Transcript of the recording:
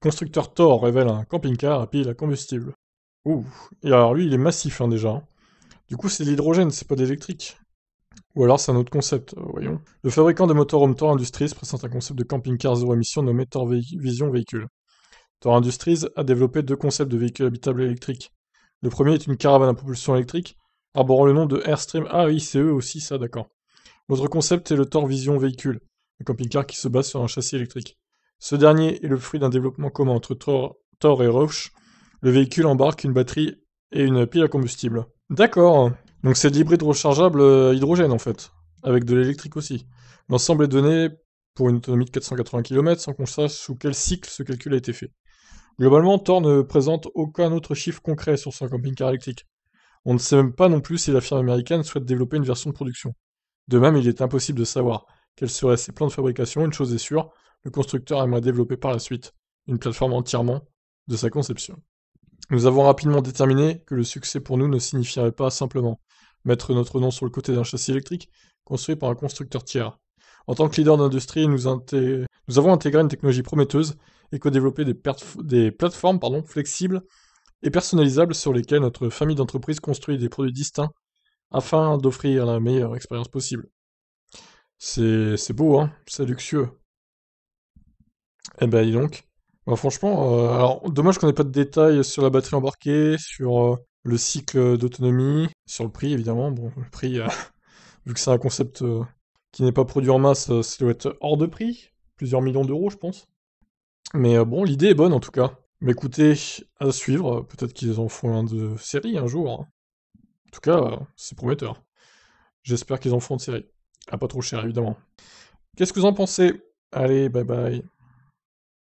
constructeur Thor révèle un camping-car à pile à combustible. Ouh, et alors lui, il est massif hein, déjà. Du coup, c'est de l'hydrogène, c'est pas l'électrique. Ou alors c'est un autre concept, euh, voyons. Le fabricant de home Thor Industries présente un concept de camping-car zéro émission nommé Thor Vision Véhicule. Thor Industries a développé deux concepts de véhicules habitables électriques. Le premier est une caravane à propulsion électrique, arborant le nom de Airstream. Ah oui, c'est eux aussi, ça, d'accord. L'autre concept est le Thor Vision Véhicule, un camping-car qui se base sur un châssis électrique. Ce dernier est le fruit d'un développement commun entre Thor, et Roche. Le véhicule embarque une batterie et une pile à combustible. D'accord. Donc c'est de l'hybride rechargeable euh, hydrogène en fait, avec de l'électrique aussi. L'ensemble est donné pour une autonomie de 480 km sans qu'on sache sous quel cycle ce calcul a été fait. Globalement, Thor ne présente aucun autre chiffre concret sur son camping-car électrique. On ne sait même pas non plus si la firme américaine souhaite développer une version de production. De même, il est impossible de savoir quels seraient ses plans de fabrication Une chose est sûre, le constructeur aimerait développer par la suite une plateforme entièrement de sa conception. Nous avons rapidement déterminé que le succès pour nous ne signifierait pas simplement mettre notre nom sur le côté d'un châssis électrique construit par un constructeur tiers. En tant que leader d'industrie, nous, nous, avons intégré une technologie prometteuse et co-développé des, plateformes flexibles et personnalisables sur lesquelles notre famille d'entreprises construit des produits distincts afin d'offrir la meilleure expérience possible. C'est beau, hein C'est luxueux. Eh ben, dis donc. Bah, franchement, euh, alors, dommage qu'on ait pas de détails sur la batterie embarquée, sur euh, le cycle d'autonomie, sur le prix, évidemment. Bon, le prix, euh, vu que c'est un concept qui n'est pas produit en masse, ça doit être hors de prix. Plusieurs millions d'euros, je pense. Mais bon, l'idée est bonne, en tout cas. Mais écoutez, à suivre, peut-être qu'ils en font un de série un jour. Hein. En tout cas, c'est prometteur. J'espère qu'ils en font de série. Ah, pas trop cher, évidemment. Qu'est-ce que vous en pensez Allez, bye bye.